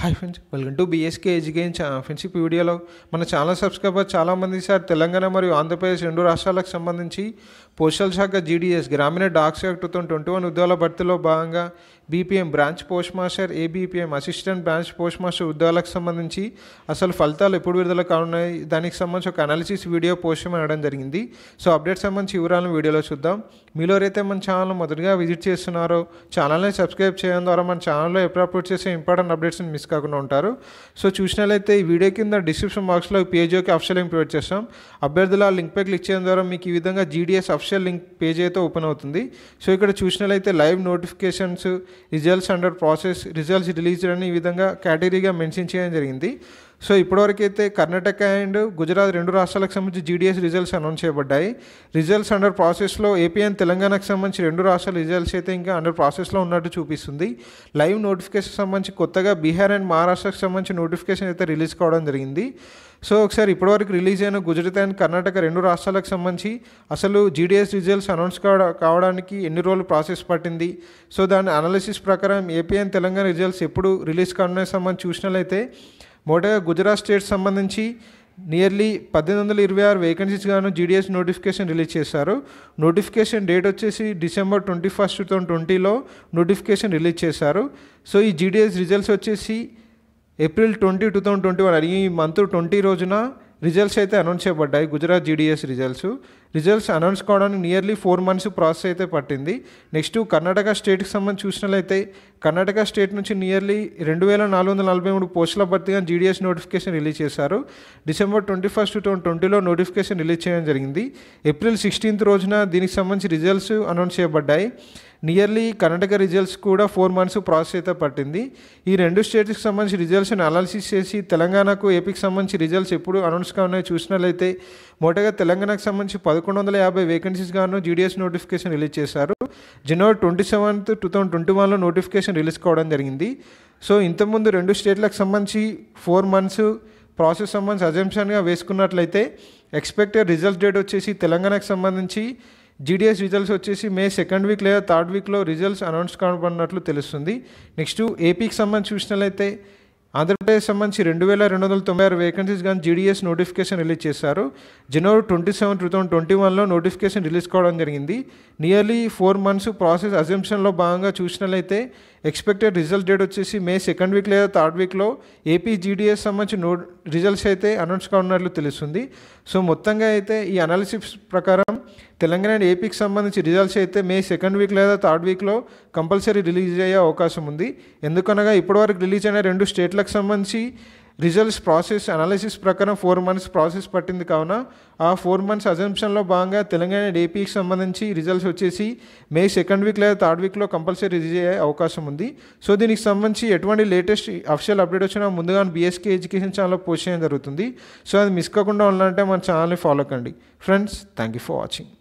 hi friends welcome to BSK education channel friends ఈ వీడియోలో మన ఛానల్ సబ్స్క్రైబర్ చాలామంది సార్ తెలంగాణ మరియు ఆంధ్రప్రదేశ్ రెండు రాష్ట్రాలకు సంబంధించి పోస్టల్ శాఖ జీడిఎస్ గ్రామీణ డాక్ శాఖ టూ థౌసండ్ ట్వంటీ వన్ ఉద్యోగాల భర్తీలో భాగంగా BPM branch post master ABPM assistant branch post master ఉద్యోగాలకు సంబంధించి అసలు ఫలితాలు ఎప్పుడు విడుదల కానున్నాయి దానికి సంబంధించి ఒక అనాలిసిస్ వీడియో పోస్ట్ చేయడం జరిగింది సో అప్డేట్ సంబంధించి వివరాలను వీడియోలో చూద్దాం మీలో ఎవరైతే మన ఛానల్ మొదటిగా విజిట్ చేస్తున్నారో ఛానల్ని సబ్స్క్రైబ్ చేయడం ద్వారా మన ఛానల్లో ఎప్పుడు అప్లోడ్ చేసే ఇంపార్టెంట్ అప్డేట్స్ని మిస్ కాకుండా ఉంటారు సో చూసినట్లయితే ఈ వీడియో కింద డిస్క్రిప్షన్ బాక్స్లో పేజీకి అఫ్షల్ ఇంప్లోడ్ చేస్తాం అభ్యర్థుల లింక్పై క్లిక్ చేయడం ద్వారా మీకు ఈ విధంగా జీడిఎస్ అఫిషియల్ లింక్ పేజ్ అయితే ఓపెన్ అవుతుంది సో ఇక్కడ చూసినట్లయితే live notifications results under process results release అని ఈ విధంగా కేటగిరీగా మెన్షన్ చేయడం జరిగింది సో ఇప్పటివరకైతే కర్ణాటక అండ్ గుజరాత్ రెండు రాష్ట్రాలకు సంబంధించి జీడీఎస్ రిజల్ట్స్ అనౌన్స్ చేయబడ్డాయి రిజల్ట్స్ అండర్ ప్రాసెస్లో ఏపీ అండ్ తెలంగాణకు సంబంధించి రెండు రాష్ట్రాల రిజల్ట్స్ అయితే ఇంకా అండర్ ప్రాసెస్లో ఉన్నట్టు చూపిస్తుంది లైవ్ నోటిఫికేషన్ సంబంధించి కొత్తగా బీహార్ అండ్ మహారాష్ట్రకు సంబంధించి నోటిఫికేషన్ అయితే రిలీజ్ కావడం జరిగింది సో ఒకసారి ఇప్పటివరకు రిలీజ్ అయిన గుజరాత్ అండ్ కర్ణాటక రెండు రాష్ట్రాలకు సంబంధించి అసలు జీడీఎస్ రిజల్ట్స్ అనౌన్స్ కావడానికి ఎన్ని రోజులు ప్రాసెస్ పట్టింది సో దాని అనాలిసిస్ ప్రకారం ఏపీ అండ్ తెలంగాణ రిజల్ట్స్ ఎప్పుడు రిలీజ్ కావడానికి సంబంధించి చూసినట్లయితే మొదటగా గుజరాత్ స్టేట్ సంబంధించి నియర్లీ పద్దెనిమిది వందల ఇరవై ఆరు వేకెన్సీస్ గాను జీడిఎస్ నోటిఫికేషన్ రిలీజ్ చేశారు నోటిఫికేషన్ డేట్ వచ్చేసి December twenty first two thousand ట్వంటీలో నోటిఫికేషన్ రిలీజ్ చేశారు సో ఈ జీడిఎస్ రిజల్ట్స్ వచ్చేసి April twenty two thousand twenty one ఈ మంత్ ట్వంటీ రోజున రిజల్ట్స్ అయితే అనౌన్స్ చేయబడ్డాయి Gujarat GDS results results announce కావడానికి నియర్లీ ఫోర్ మంత్స్ ప్రాసెస్ అయితే పట్టింది నెక్స్ట్ కర్ణాటక స్టేట్కి సంబంధించి చూసినట్లయితే కర్ణాటక స్టేట్ నుంచి నియర్లీ రెండు వేల నాలుగు వందల నలభై మూడు పోస్టుల భర్తీగా జీడిఎస్ నోటిఫికేషన్ రిలీజ్ చేశారు డిసెంబర్ ట్వంటీ ఫస్ట్ టూ ట్వంటీలో నోటిఫికేషన్ రిలీజ్ చేయడం జరిగింది ఏప్రిల్ సిక్స్టీన్త్ రోజున దీనికి సంబంధించి రిజల్ట్స్ అనౌన్స్ చేయబడ్డాయి నియర్లీ కర్ణాటక రిజల్ట్స్ కూడా ఫోర్ మంత్స్ ప్రాసెస్ అయితే పట్టింది ఈ రెండు స్టేట్స్కి సంబంధించి రిజల్ట్స్ని అనాలిసిస్ చేసి తెలంగాణకు ఏపీకి సంబంధించి రిజల్ట్స్ ఎప్పుడు అనౌన్స్ కావున్నాయో చూసినట్లయితే మొదటగా తెలంగాణకు సంబంధించి పదకొండు వందల యాభై వేకెన్సీస్ జీడిఎస్ నోటిఫికేషన్ రిలీజ్ చేశారు January twenty seventh two thousand twenty వన్లో నోటిఫికేషన్ రిలీజ్ కావడం జరిగింది సో ఇంతకుముందు రెండు స్టేట్లకు సంబంధించి ఫోర్ మంత్స్ ప్రాసెస్ సంబంధించి అజంప్షన్గా వేసుకున్నట్లయితే ఎక్స్పెక్టెడ్ రిజల్ట్ డేట్ వచ్చేసి తెలంగాణకు సంబంధించి జీడిఎస్ రిజల్ట్స్ వచ్చేసి మే సెకండ్ వీక్ లేదా థర్డ్ వీక్లో రిజల్ట్స్ అనౌన్స్ కాబడినట్లు తెలుస్తుంది నెక్స్ట్ ఏపీకి సంబంధించి చూసినట్లయితే ఆంధ్రప్రదేశ్ సంబంధించి రెండు వేల రెండు వందల తొంభై ఆరు వేకెన్సీస్ కానీ జీడీఎస్ నోటిఫికేషన్ రిలీజ్ చేశారు January twenty seven two thousand twenty వన్లో నోటిఫికేషన్ రిలీజ్ కావడం జరిగింది నియర్లీ ఫోర్ మంత్స్ ప్రాసెస్ అజంప్షన్లో భాగంగా చూసినట్లయితే ఎక్స్పెక్టెడ్ రిజల్ట్ డేట్ వచ్చేసి మే సెకండ్ వీక్ లేదా థర్డ్ వీక్లో ఏపీ జీడీఎస్ సంబంధించి నో రిజల్ట్స్ అయితే అనౌన్స్ కానున్నట్లు తెలుస్తుంది సో మొత్తంగా అయితే ఈ అనాలిసిస్ ప్రకారం తెలంగాణ అండ్ ఏపీకి సంబంధించి రిజల్ట్స్ అయితే మే సెకండ్ వీక్ లేదా థర్డ్ వీక్లో కంపల్సరీ రిలీజ్ అయ్యే అవకాశం ఉంది ఎందుకనగా ఇప్పటివరకు రిలీజ్ అయిన రెండు స్టేట్లకు సంబంధించి రిజల్ట్స్ ప్రాసెస్ అనాలిసిస్ ప్రకారం ఫోర్ మంత్స్ ప్రాసెస్ పట్టింది కావున ఆ ఫోర్ మంత్స్ అజంప్షన్లో భాగంగా తెలంగాణ డేపీకి సంబంధించి రిజల్ట్స్ వచ్చేసి మే సెకండ్ వీక్ లేదా థర్డ్ వీక్లో కంపల్సరీ రిలీజ్ అయ్యే అవకాశం ఉంది సో దీనికి సంబంధించి ఎటువంటి లేటెస్ట్ అఫిషియల్ అప్డేట్ వచ్చినా ముందుగా బీఎస్కే ఎడ్యుకేషన్ ఛానల్లో పోస్ట్ చేయడం జరుగుతుంది సో అది మిస్ కాకుండా ఉండాలంటే మన ఛానల్ని ఫాలో కండి friends thank you for watching